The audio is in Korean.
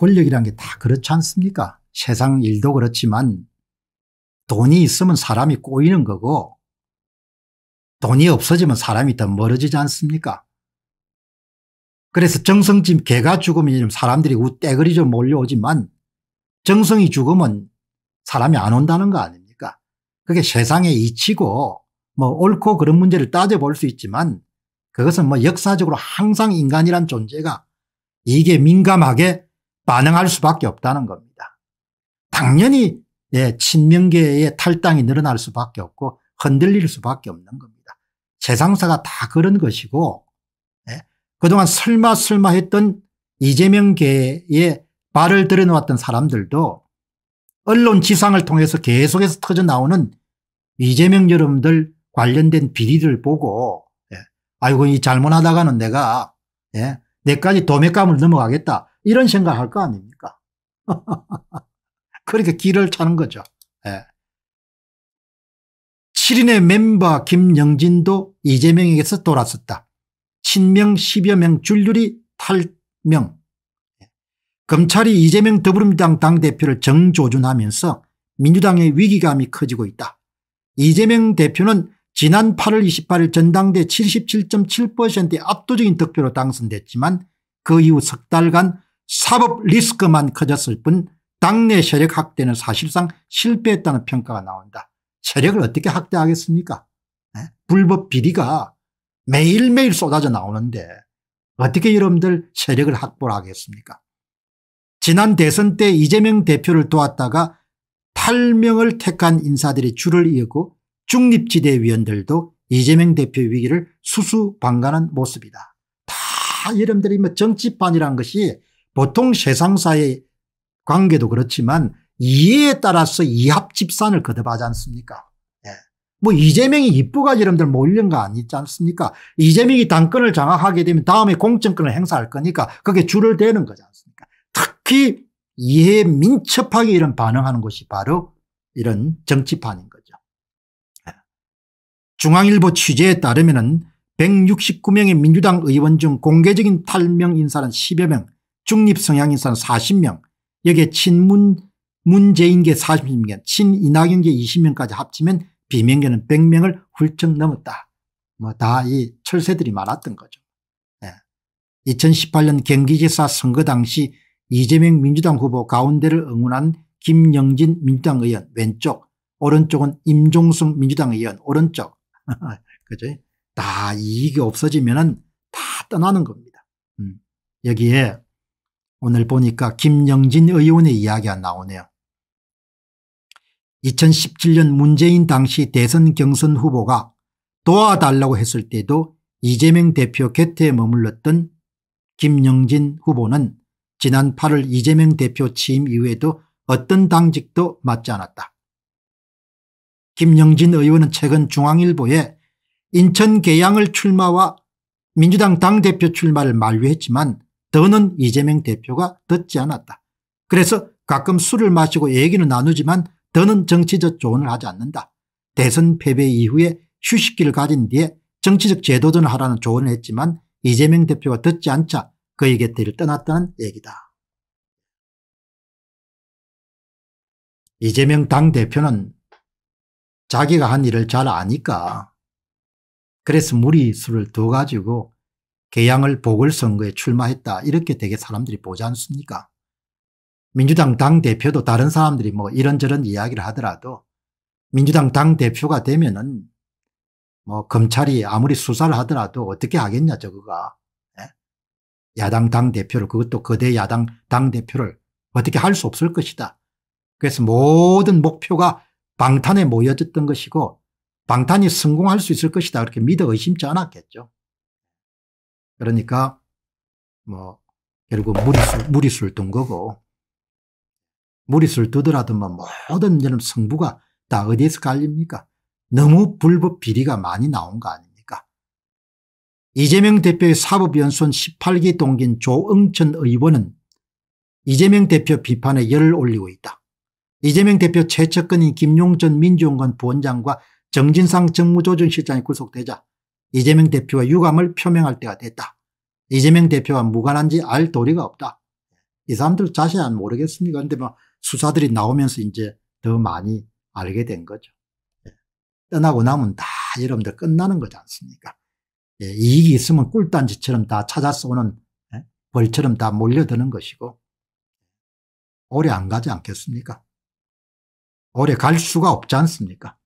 권력이란 게 다 그렇지 않습니까? 세상 일도 그렇지만 돈이 있으면 사람이 꼬이는 거고 돈이 없어지면 사람이 더 멀어지지 않습니까? 그래서 정성집 개가 죽으면 사람들이 우때거리 좀 몰려오지만 정성이 죽으면 사람이 안 온다는 거 아닙니까? 그게 세상의 이치고 뭐 옳고 그런 문제를 따져볼 수 있지만 그것은 뭐 역사적으로 항상 인간이란 존재가 이게 민감하게 반응할 수밖에 없다는 겁니다. 당연히 예, 친명계의 탈당이 늘어날 수밖에 없고 흔들릴 수밖에 없는 겁니다. 세상사가 다 그런 것이고 예, 그동안 설마 설마 했던 이재명계의 발을 들여놓았던 사람들도 언론 지상을 통해서 계속해서 터져 나오는 이재명 여러분들 관련된 비리를 보고 예, 아이고 이 잘못하다가는 내가 예, 내까지 도매감을 넘어가겠다 이런 생각할 거 아닙니까? 그렇게 길을 차는 거죠. 예. 7인의 멤버 김영진도 이재명에게서 돌아섰다. 친명 10여 명 줄줄이 탈명. 예. 검찰이 이재명 더불어민주당 당대표를 정조준하면서 민주당의 위기감이 커지고 있다. 이재명 대표는 지난 8월 28일 전당대 77.7%의 압도적인 득표로 당선됐지만 그 이후 석 달간 사법 리스크만 커졌을 뿐 당내 세력 확대는 사실상 실패했다는 평가가 나온다. 세력을 어떻게 확대하겠습니까? 네? 불법 비리가 매일매일 쏟아져 나오는데 어떻게 여러분들 세력을 확보를 하겠습니까? 지난 대선 때 이재명 대표를 도왔다가 탈명을 택한 인사들이 줄을 이었고 중립지대위원들도 이재명 대표 위기를 수수방관한 모습이다. 다 여러분들이 뭐정치판이란 것이 보통 세상사의 관계도 그렇지만 이해에 따라서 이합집산을 거듭하지 않습니까? 예. 뭐 이재명이 이쁘가 여러분들 몰린 거 아니지 않습니까? 이재명이 당권을 장악하게 되면 다음에 공천권을 행사할 거니까 그게 줄을 대는 거지 않습니까? 특히 이해에 민첩하게 이런 반응하는 것이 바로 이런 정치판인 거죠. 예. 중앙일보 취재에 따르면 169명의 민주당 의원 중 공개적인 탈명 인사는 10여 명, 중립 성향인사는 40명 여기에 친문 문재인계 40명 친이낙연계 20명까지 합치면 비명계는 100명을 훌쩍 넘었다. 뭐 다 이 철새들이 많았던 거죠. 네. 예. 2018년 경기지사 선거 당시 이재명 민주당 후보 가운데를 응원한 김영진 민주당 의원 왼쪽 오른쪽은 임종석 민주당 의원 오른쪽 그죠? 다 이익이 없어지면 다 떠나는 겁니다. 음. 여기에 오늘 보니까 김영진 의원의 이야기가 나오네요. 2017년 문재인 당시 대선 경선 후보가 도와달라고 했을 때도 이재명 대표 곁에 머물렀던 김영진 후보는 지난 8월 이재명 대표 취임 이후에도 어떤 당직도 맡지 않았다. 김영진 의원은 최근 중앙일보에 인천 계양을 출마와 민주당 당대표 출마를 만류했지만 더는 이재명 대표가 듣지 않았다. 그래서 가끔 술을 마시고 얘기는 나누지만 더는 정치적 조언을 하지 않는다. 대선 패배 이후에 휴식기를 가진 뒤에 정치적 재도전을 하라는 조언을 했지만 이재명 대표가 듣지 않자 그의 곁을 떠났다는 얘기다. 이재명 당대표는 자기가 한 일을 잘 아니까 그래서 무리수를 둬가지고 개양을 보궐선거에 출마했다 이렇게 되게 사람들이 보지 않습니까? 민주당 당대표도 다른 사람들이 뭐 이런저런 이야기를 하더라도 민주당 당대표가 되면은 뭐 검찰이 아무리 수사를 하더라도 어떻게 하겠냐 저거가 예? 야당 당대표를 그것도 거대 야당 당대표를 어떻게 할 수 없을 것이다. 그래서 모든 목표가 방탄에 모여졌던 것이고 방탄이 성공할 수 있을 것이다 그렇게 믿어 의심치 않았겠죠. 그러니까 뭐 결국 무리술, 무리술 둔 거고 무리술 두더라도만 뭐 모든 이런 성부가 다 어디에서 갈립니까? 너무 불법 비리가 많이 나온 거 아닙니까? 이재명 대표의 사법연수원 18기 동기인 조응천 의원은 이재명 대표 비판에 열을 올리고 있다. 이재명 대표 최측근인 김용전 민주원 부원장과 정진상 정무조정실장이 구속되자 이재명 대표와 유감을 표명할 때가 됐다. 이재명 대표와 무관한지 알 도리가 없다. 이 사람들 자세히 안 모르겠습니까? 근데 뭐 수사들이 나오면서 이제 더 많이 알게 된 거죠. 예. 떠나고 나면 다 여러분들 끝나는 거지 않습니까? 예. 이익이 있으면 꿀단지처럼 다 찾아서 오는 예? 벌처럼 다 몰려드는 것이고 오래 안 가지 않겠습니까? 오래 갈 수가 없지 않습니까?